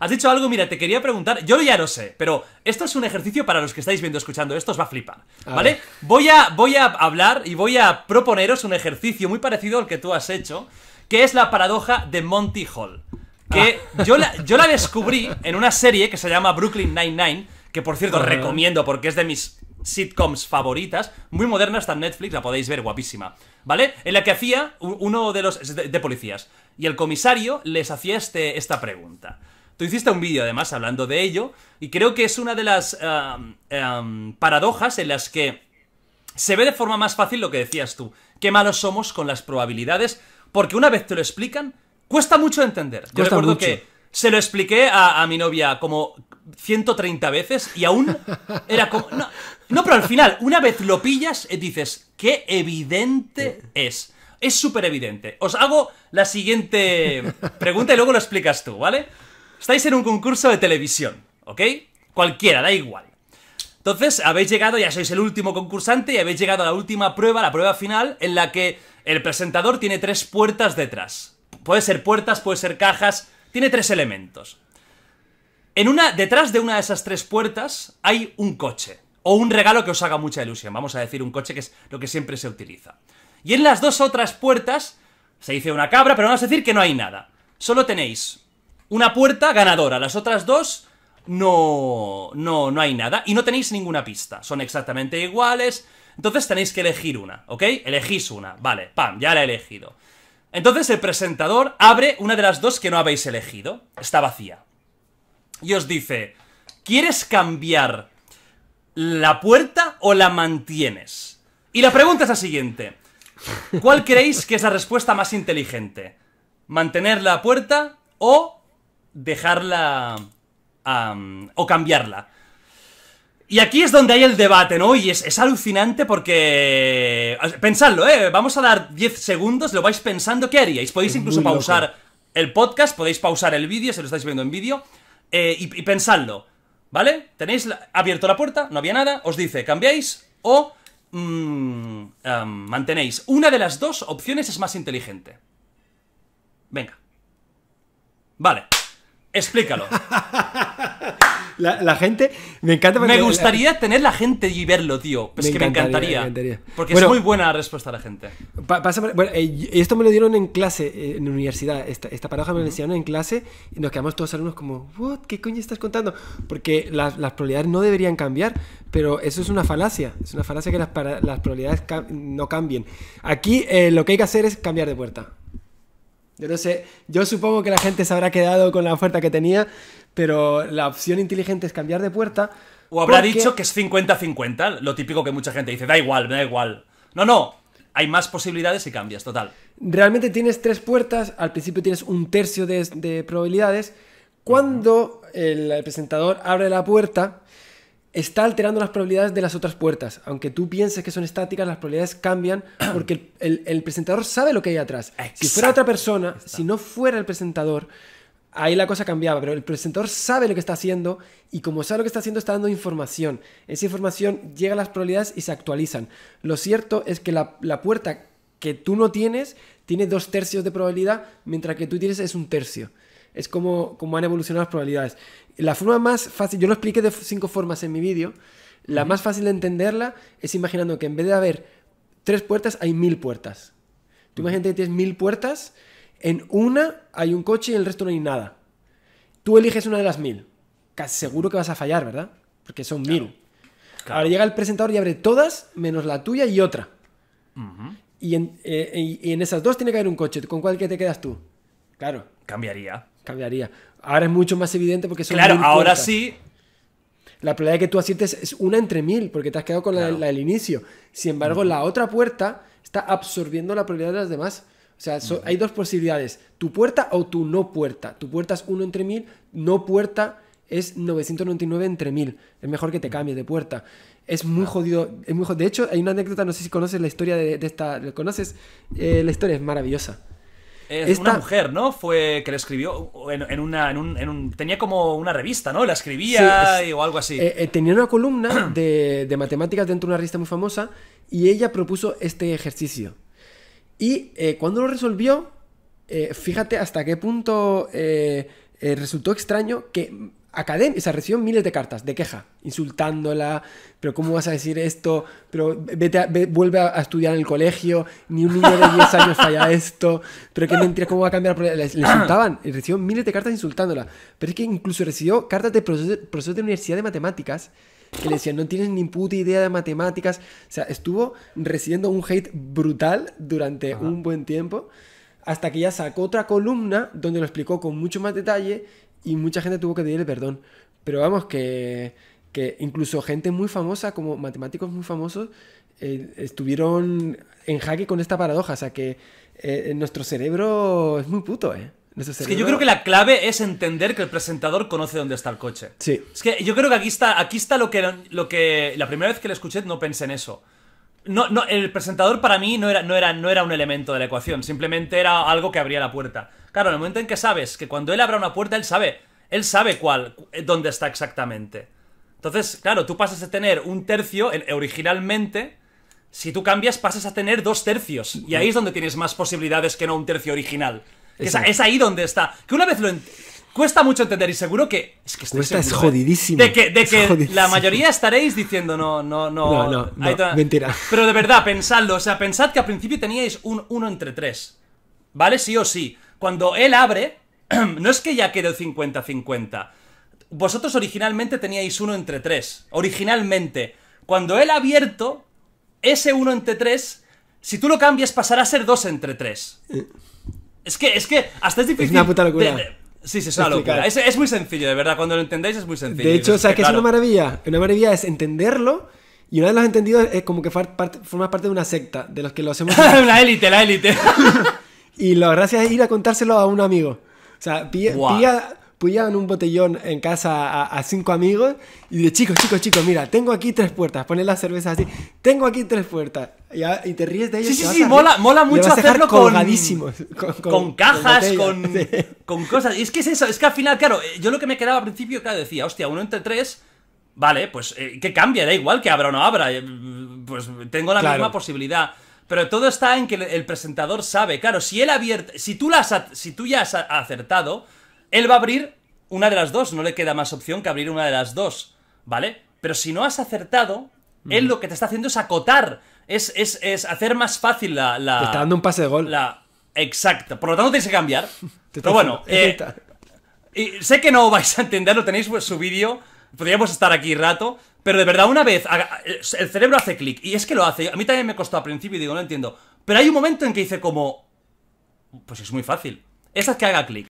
Has dicho algo, mira, te quería preguntar, yo ya lo sé, pero esto es un ejercicio para los que estáis viendo, escuchando, esto os va a flipar, ¿vale? voy, a, voy a hablar y voy a proponeros un ejercicio muy parecido al que tú has hecho, que es la paradoja de Monty Hall, que ah. yo, la, yo la descubrí en una serie que se llama Brooklyn 99. que por cierto recomiendo porque es de mis sitcoms favoritas, muy moderna, está en Netflix, la podéis ver, guapísima, ¿vale? En la que hacía uno de los... de policías y el comisario les hacía este, esta pregunta. Tú hiciste un vídeo además hablando de ello y creo que es una de las eh, em, paradojas en las que se ve de forma más fácil lo que decías tú. Qué malos somos con las probabilidades porque una vez te lo explican, cuesta mucho entender. Yo recuerdo que se lo expliqué a, mi novia como 130 veces y aún era como... No, pero al final, una vez lo pillas, dices, qué evidente es es súper evidente. Os hago la siguiente pregunta y luego lo explicas tú, ¿vale? Estáis en un concurso de televisión, ¿ok? Cualquiera, da igual. Entonces, habéis llegado, ya sois el último concursante y habéis llegado a la última prueba, la prueba final, en la que el presentador tiene tres puertas detrás. Puede ser puertas, puede ser cajas, tiene tres elementos. En una, detrás de una de esas tres puertas hay un coche o un regalo que os haga mucha ilusión. Vamos a decir un coche que es lo que siempre se utiliza. Y en las dos otras puertas se dice una cabra, pero vamos a decir que no hay nada. Solo tenéis una puerta ganadora, las otras dos no, no, no hay nada y no tenéis ninguna pista. Son exactamente iguales, entonces tenéis que elegir una, ¿ok? Elegís una, vale, pam, ya la he elegido. Entonces el presentador abre una de las dos que no habéis elegido, está vacía. Y os dice, ¿quieres cambiar la puerta o la mantienes? Y la pregunta es la siguiente, ¿Cuál creéis que es la respuesta más inteligente? ¿Mantener la puerta o dejarla o cambiarla? Y aquí es donde hay el debate, ¿no? Y es, alucinante porque... Pensadlo, ¿eh? Vamos a dar 10 segundos, lo vais pensando, ¿qué haríais? Podéis incluso pausar el podcast, podéis pausar el vídeo, si lo estáis viendo en vídeo, eh, y, pensando, pensadlo, ¿vale? Tenéis abierto la puerta, no había nada, os dice, ¿cambiáis? O Mm, mantenéis una de las dos opciones es más inteligente. Venga. Vale. Explícalo. La, gente, me encanta. Me gustaría tener la gente y verlo, tío. Es pues me que me encantaría. Porque es muy buena la respuesta a la gente. bueno, eh, esto me lo dieron en clase, eh, en universidad. Esta, paradoja me lo enseñaron en clase y nos quedamos todos alumnos como, ¿What? ¿qué coño estás contando? Porque las, probabilidades no deberían cambiar, pero eso es una falacia. Es una falacia que las, las probabilidades no cambien. Aquí eh, lo que hay que hacer es cambiar de puerta. Yo no sé, yo supongo que la gente se habrá quedado con la oferta que tenía, pero la opción inteligente es cambiar de puerta. O habrá dicho que es 50-50, lo típico que mucha gente dice, da igual, da igual. No, no, hay más posibilidades y cambias, total. Realmente tienes tres puertas, al principio tienes un tercio de probabilidades. Cuando el presentador abre la puerta, está alterando las probabilidades de las otras puertas. Aunque tú pienses que son estáticas, las probabilidades cambian porque el, presentador sabe lo que hay atrás. Si fuera otra persona, si no fuera el presentador, ahí la cosa cambiaba, pero el presentador sabe lo que está haciendo y como sabe lo que está haciendo está dando información. Esa información llega a las probabilidades y se actualizan. Lo cierto es que la puerta que tú no tienes tiene dos tercios de probabilidad, mientras que tú tienes es un tercio es como, como han evolucionado las probabilidades. La forma más fácil, yo lo expliqué de cinco formas en mi vídeo, la más fácil de entenderla es imaginando que en vez de haber tres puertas, hay mil puertas. Tú imagínate que tienes mil puertas, en una hay un coche y en el resto no hay nada. Tú eliges una de las mil. Casi seguro que vas a fallar, ¿verdad? Porque son mil. Ahora llega el presentador y abre todas, menos la tuya y otra. y, en, eh, y, en, esas dos tiene que haber un coche. ¿Con cuál que te quedas tú? Claro. Cambiaría cambiaría. Ahora es mucho más evidente porque son Claro, ahora sí. La probabilidad que tú asistes es una entre mil, porque te has quedado con la, del inicio. Sin embargo, la otra puerta está absorbiendo la probabilidad de las demás. O sea, hay dos posibilidades: tu puerta o tu no puerta. Tu puerta es uno entre mil, no puerta es 999 entre mil. Es mejor que te cambies de puerta. Es muy jodido. Es muy De hecho, hay una anécdota, no sé si conoces la historia de, esta. esta. ¿Conoces? Eh, la historia es maravillosa. Es una mujer, ¿no? Fue que la escribió en, una. tenía como una revista, ¿no? La escribía o algo así. Eh, eh, tenía una columna de, matemáticas dentro de una revista muy famosa y ella propuso este ejercicio. Y eh, cuando lo resolvió, fíjate hasta qué punto resultó extraño que academia, o recibió miles de cartas de queja, insultándola, pero ¿cómo vas a decir esto? Pero vete vuelve a, estudiar en el colegio, ni un niño de 10 años falla esto, pero qué mentira, ¿cómo va a cambiar? Le, le insultaban, y recibió miles de cartas insultándola, pero es que incluso recibió cartas de profesores de universidad de matemáticas que le decían, no tienes ni puta idea de matemáticas, o sea, estuvo recibiendo un hate brutal durante un buen tiempo hasta que ya sacó otra columna donde lo explicó con mucho más detalle y mucha gente tuvo que pedirle perdón. Pero vamos, que, incluso gente muy famosa, como matemáticos muy famosos, eh, estuvieron en jaque con esta paradoja. O sea que eh, nuestro cerebro es muy puto, ¿eh? Es que yo creo que la clave es entender que el presentador conoce dónde está el coche. Sí. Es que yo creo que aquí está, aquí está lo que, lo que la primera vez que lo escuché no pensé en eso. No, no, el presentador para mí no era, no, era, no era un elemento de la ecuación, simplemente era algo que abría la puerta. Claro, en el momento en que sabes que cuando él abra una puerta, él sabe, él sabe cuál, eh, dónde está exactamente. Entonces, claro, tú pasas a tener un tercio originalmente. Si tú cambias, pasas a tener dos tercios. Y ahí es donde tienes más posibilidades que no un tercio original. Es, ahí donde está. Que una vez lo cuesta mucho entender y seguro que es que es ¿eh? jodidísimo de que, la mayoría estaréis diciendo no no no no, mentira pero de verdad pensadlo o sea pensad que al principio teníais un 1 entre 3 vale sí o sí cuando él abre, no es que ya quede 50-50. Vosotros originalmente teníais uno entre tres. Originalmente. Cuando él ha abierto, ese uno entre tres, si tú lo cambias, pasará a ser dos entre tres. Es que, es que hasta es difícil. Es una puta locura. Sí, sí, es Es, muy sencillo, de verdad. Cuando lo entendéis es muy sencillo. De hecho, o sea, que es una maravilla. Una maravilla es entenderlo. Y una de las has entendido, es como que formas parte de una secta, de los que lo hacemos. la élite, la élite. Y la gracia es ir a contárselo a un amigo. O sea, pilla, en un botellón en casa a, cinco amigos y de chicos, chicos, chicos, mira, tengo aquí tres puertas, Pones la cerveza así, tengo aquí tres puertas y, y te ríes de ellos. Sí, sí, sí, mola, mola mucho hacerlo con, con, cajas, con, con, cosas. Y es que es eso, es que al final, claro, eh, yo lo que me quedaba al principio, claro, decía, hostia, uno entre tres, vale, pues eh, que cambia, da igual que abra o no abra, eh, pues tengo la misma posibilidad. Pero todo está en que el presentador sabe. Claro, si él abierta, si tú, si tú ya has acertado, él va a abrir una de las dos. No le queda más opción que abrir una de las dos, ¿vale? Pero si no has acertado, él mm. lo que te está haciendo es acotar. Es, hacer más fácil la, Te está dando un pase de gol. La, exacto. Por lo tanto, tienes que cambiar. Pero bueno, eh, y sé que no vais a entenderlo. Tenéis su vídeo podríamos estar aquí rato, pero de verdad, una vez el cerebro hace clic, y es que lo hace. A mí también me costó al principio y digo, no entiendo. Pero hay un momento en que hice como. Pues es muy fácil. Esa es que haga clic.